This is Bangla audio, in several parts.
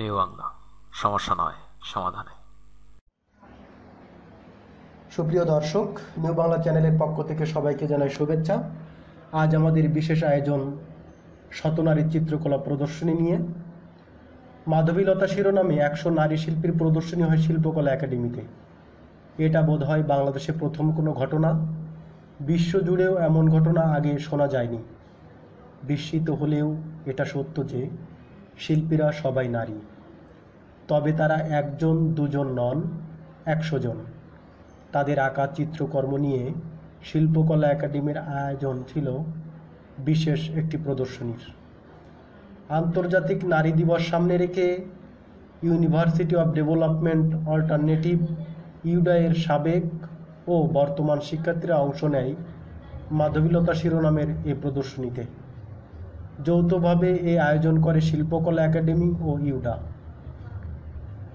নিউ বাংলা সমস্যা নয় সমাধানে সুপ্রিয় দর্শক নিউ বাংলা চ্যানেলের পক্ষ থেকে সবাইকে জানাই শুভেচ্ছা আজ আমাদের বিশেষ আয়োজন শতনারী চিত্রকলা প্রদর্শনী নিয়ে মাধবীলতা শিরোনামে একশো নারী শিল্পীর প্রদর্শনী হয় শিল্পকলা একাডেমিতে এটা বোধ হয় বাংলাদেশে প্রথম কোনো ঘটনা বিশ্বজুড়েও এমন ঘটনা আগে শোনা যায়নি বিস্মিত হলেও এটা সত্য যে শিল্পীরা সবাই নারী তবে তারা একজন দুজন নন একশো জন তাদের আঁকা চিত্রকর্ম নিয়ে শিল্পকলা একাডেমির আয়োজন ছিল বিশেষ একটি প্রদর্শনীর আন্তর্জাতিক নারী দিবস সামনে রেখে ইউনিভার্সিটি অব ডেভেলপমেন্ট অল্টারনেটিভ ইউডায়ের সাবেক ও বর্তমান শিক্ষার্থীরা অংশ নেয় মাধবীলতা শিরোনামের এ প্রদর্শনীতে যৌথভাবে এই আয়োজন করে শিল্পকলা একাডেমি ও ইউডা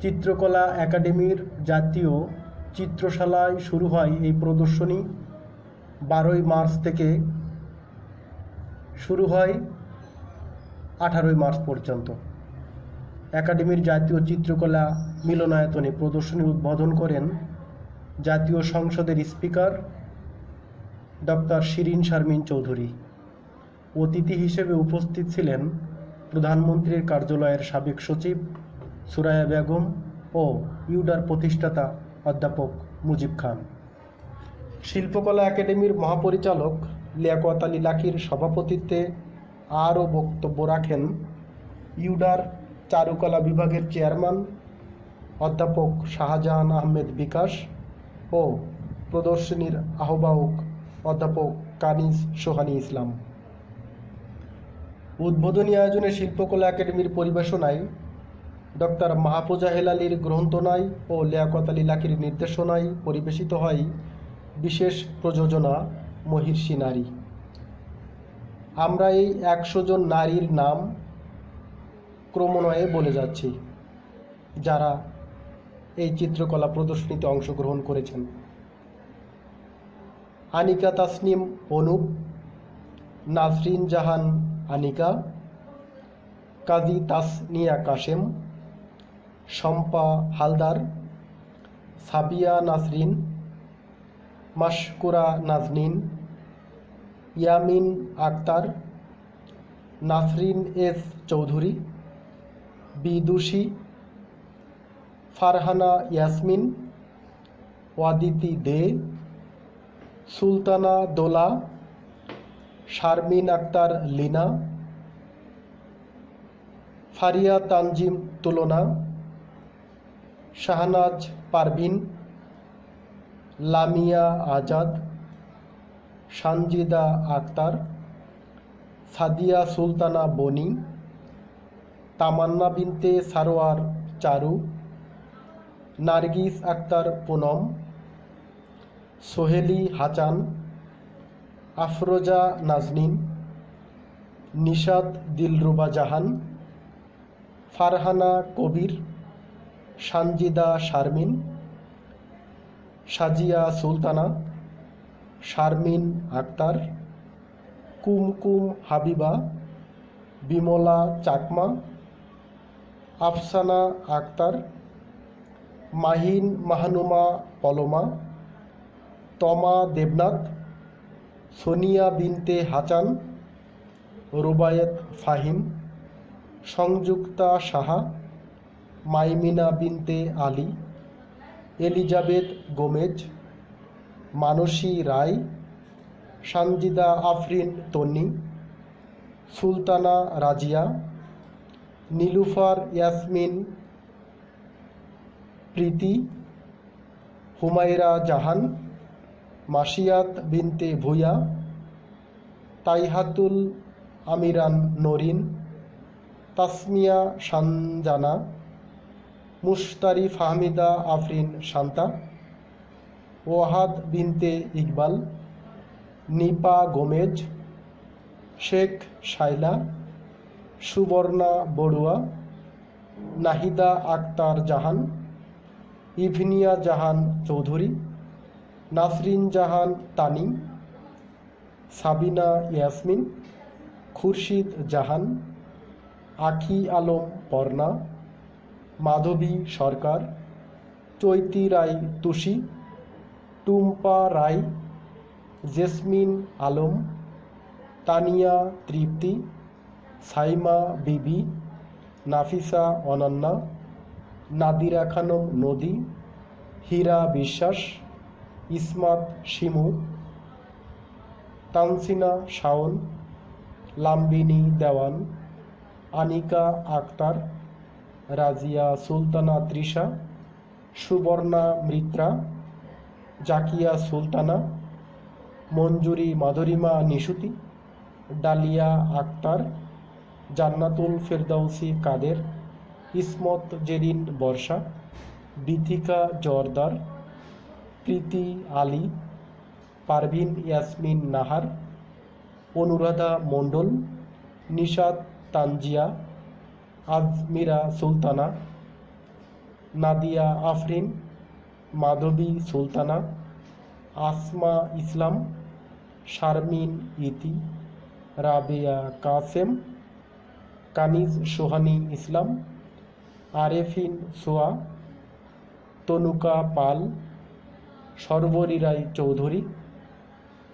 চিত্রকলা একাডেমির জাতীয় চিত্রশালায় শুরু হয় এই প্রদর্শনী বারোই মার্চ থেকে শুরু হয় আঠারোই মার্চ পর্যন্ত একাডেমির জাতীয় চিত্রকলা মিলনায়তনে প্রদর্শনী উদ্বোধন করেন জাতীয় সংসদের স্পিকার ডক্টর শিরিন শারমিন চৌধুরী অতিথি হিসেবে উপস্থিত ছিলেন প্রধানমন্ত্রীর কার্যালয়ের সাবেক সচিব সুরায়া বেগম ও ইউডার প্রতিষ্ঠাতা অধ্যাপক মুজিব খান শিল্পকলা একাডেমির মহাপরিচালক লিয়াকত আলী লাকির সভাপতিত্বে আরও বক্তব্য রাখেন ইউডার চারুকলা বিভাগের চেয়ারম্যান অধ্যাপক শাহজাহান আহমেদ বিকাশ ও প্রদর্শনীর আহ্বায়ক অধ্যাপক কানিজ সোহানি ইসলাম উদ্বোধনী আয়োজনে শিল্পকলা একাডেমির পরিবেশনায় ডক্টর মাহফুজা হেলালির গ্রন্থনায় ও লিয়াকত আলী লাকির নির্দেশনায় পরিবেশিত হয় বিশেষ প্রযোজনা মহির্ষি নারী আমরা এই একশো জন নারীর নাম ক্রমণয়ে বলে যাচ্ছি যারা এই চিত্রকলা প্রদর্শনীতে অংশগ্রহণ করেছেন আনিকা তাসনিম অনুপ নাসরিন জাহান আনিকা কাজী তাসনিয়া কাশেম শম্পা হালদার সাবিয়া নাসরিন মাসকুরা নাজনিন ইয়ামিন আক্তার নাসরিন এস চৌধুরী বিদুষী ফারহানা ইয়াসমিন ওয়াদিতি দে সুলতানা দোলা শারমিন আক্তার লিনা ফারিয়া তানজিম তুলনা শাহনাজ পারভিন লামিয়া আজাদ সানজিদা আক্তার সাদিয়া সুলতানা বনি তামান্না বিনতে সারোয়ার চারু নার্গিস আক্তার পুনম সোহেলি হাচান আফরোজা নাজনিন নিশাদ দিলরুবা জাহান ফারহানা কবির সানজিদা শারমিন সাজিয়া সুলতানা শারমিন আক্তার কুমকুম হাবিবা বিমলা চাকমা আফসানা আক্তার মাহিন মাহনুমা পলমা তমা দেবনাথ সোনিয়া বিনতে Hasan Rubayet Fahim Sanjukta Saha Maimina Binte Ali Elizabeth Gomez Mansi Roy Sanjida Afrin Tonni Sultana Razia Nilufar Yasmin Priti Humaira Jahan Masiat Binte Bhuya তাইহাতুল আমিরান Norin Tasmia Sanjana Mushtari Fahmida Afrin Shanta Wahad Binte Iqbal Nipa Gomez Sheikh Shaila Suborna Barua Nahida Akter Jahan Evinia Jahan Chowdhury Nasrin Jahan Tani Sabina Yasmin Khurshid Jahan Akhi Alam Porna Madhabi Sarkar Choiti Roy Tushi Tumpa Roy Jasmine Alam Tania Tripti Saima Bibi Nafisa Ananya Nadira Khanam Nodi Hira Biswas Ismat Shimu Tansina Shaon Lumbini Dewan Anika Akter Razia Sultana Trisha Suborna Mitra Zakia Sultana Manjuri Madhurima Nishuti Dalia Akter Jannatul Ferdousi কাদের ইসমত জেরিন বর্ষা বিথিকা জর্দার প্রীতি আলী পারভিন ইয়াসমিন নাহার অনুরাধা মণ্ডল নিশাদ তানজিয়া আজমিরা সুলতানা নাদিয়া আফরিন মাধবী সুলতানা আসমা ইসলাম শারমিন ইতি রাবেয়া কাসেম কানিজ সোহানি ইসলাম আরেফিন সোয়া তনুকা পাল সর্বরী রায় চৌধুরী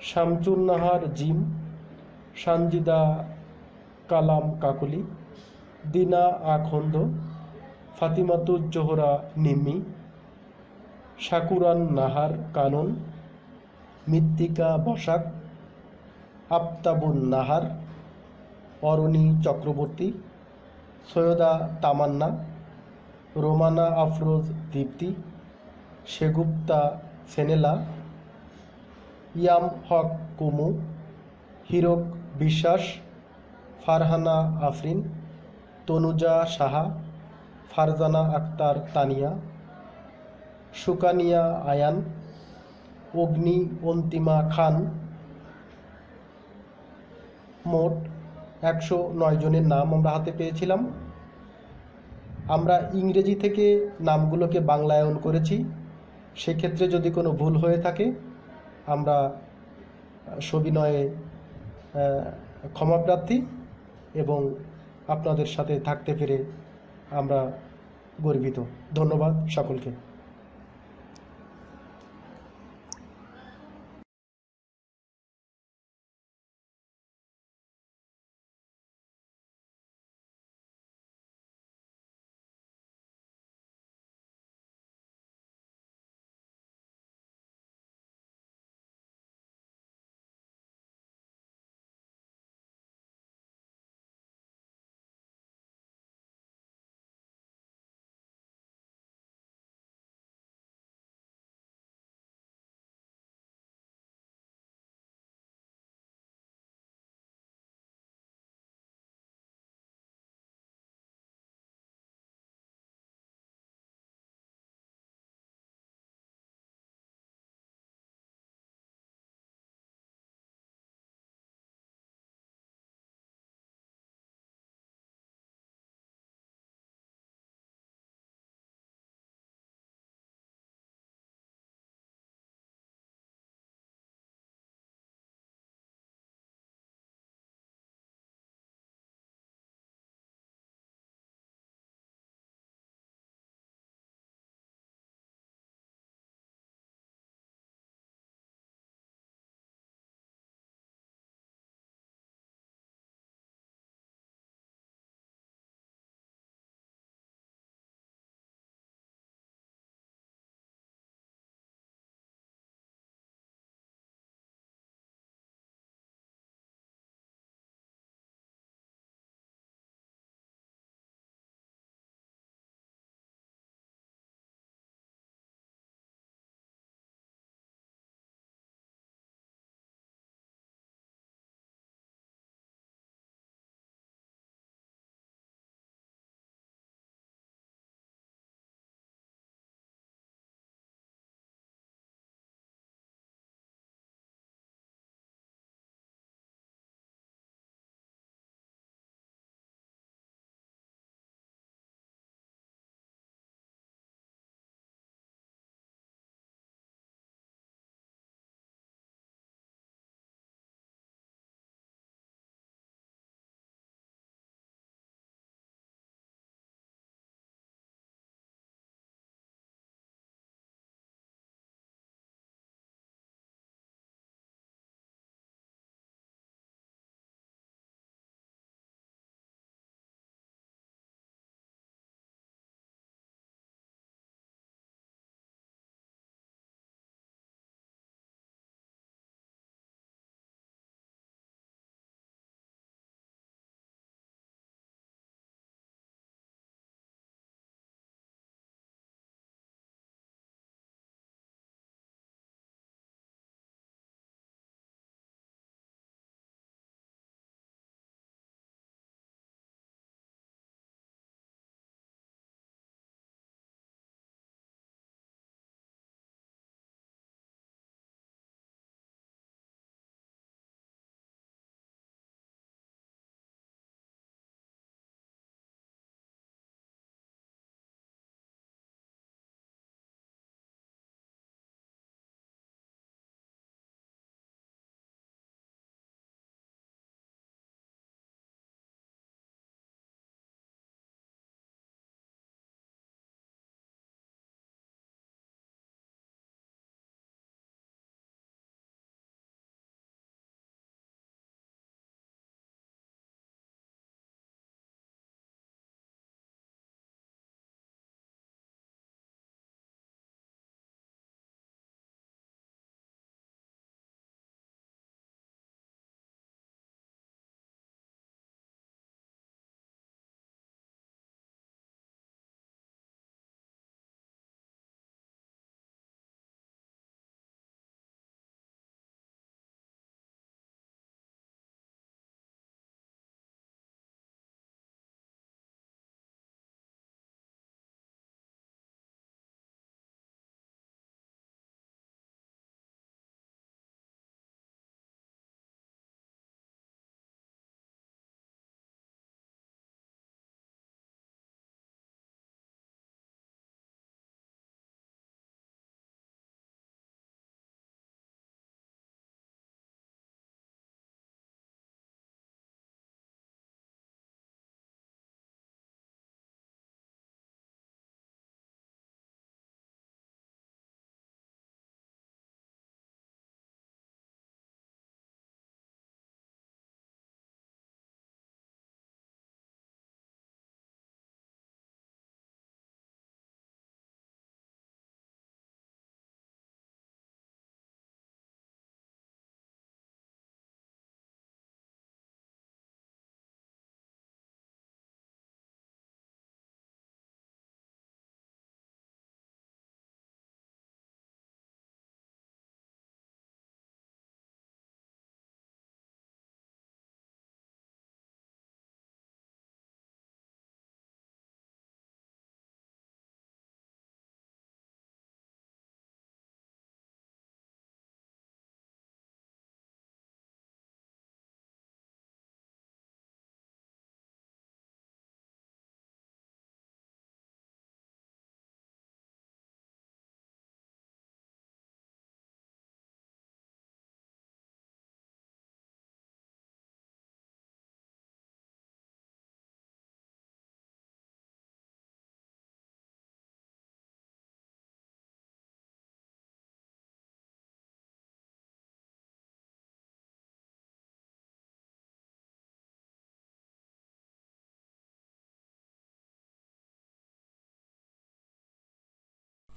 শামচুন্নাহার জিম সানজিদা কালাম কাকুলি দিনা আখন্দ ফাতিমাতুজ্জোহরা নিমি সাকুরান নাহার কানন মৃত্তিকা বসাক আফতাবুন নাহার অরণি চক্রবর্তী সৈয়দা তামান্না রোমানা আফরোজ দীপ্তি সেগুপ্তা সেনেলা ইয়াম হক কুমু হিরক বিশ্বাস ফারহানা আফরিন তনুজা সাহা ফারজানা আক্তার তানিয়া সুকানিয়া আয়ান অগ্নি অন্তিমা খান মোট একশো নয় জনের নাম আমরা হাতে পেয়েছিলাম আমরা ইংরেজি থেকে নামগুলোকে বাংলায়ন করেছি সেক্ষেত্রে যদি কোনো ভুল হয়ে থাকে আমরা সবিনয়ে ক্ষমাপ্রার্থী এবং আপনাদের সাথে থাকতে পেরে আমরা গর্বিত ধন্যবাদ সকলকে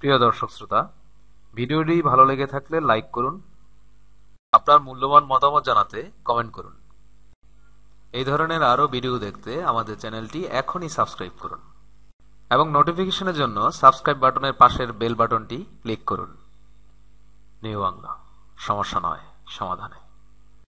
প্রিয় দর্শক শ্রোতা ভিডিওটি ভালো লেগে থাকলে লাইক করুন আপনার মূল্যবান মতামত জানাতে কমেন্ট করুন এই ধরনের আরও ভিডিও দেখতে আমাদের চ্যানেলটি এখনই সাবস্ক্রাইব করুন এবং নোটিফিকেশনের জন্য সাবস্ক্রাইব বাটনের পাশের বেল বাটনটি ক্লিক করুন নিউ বাংলা সমস্যা নয় সমাধানে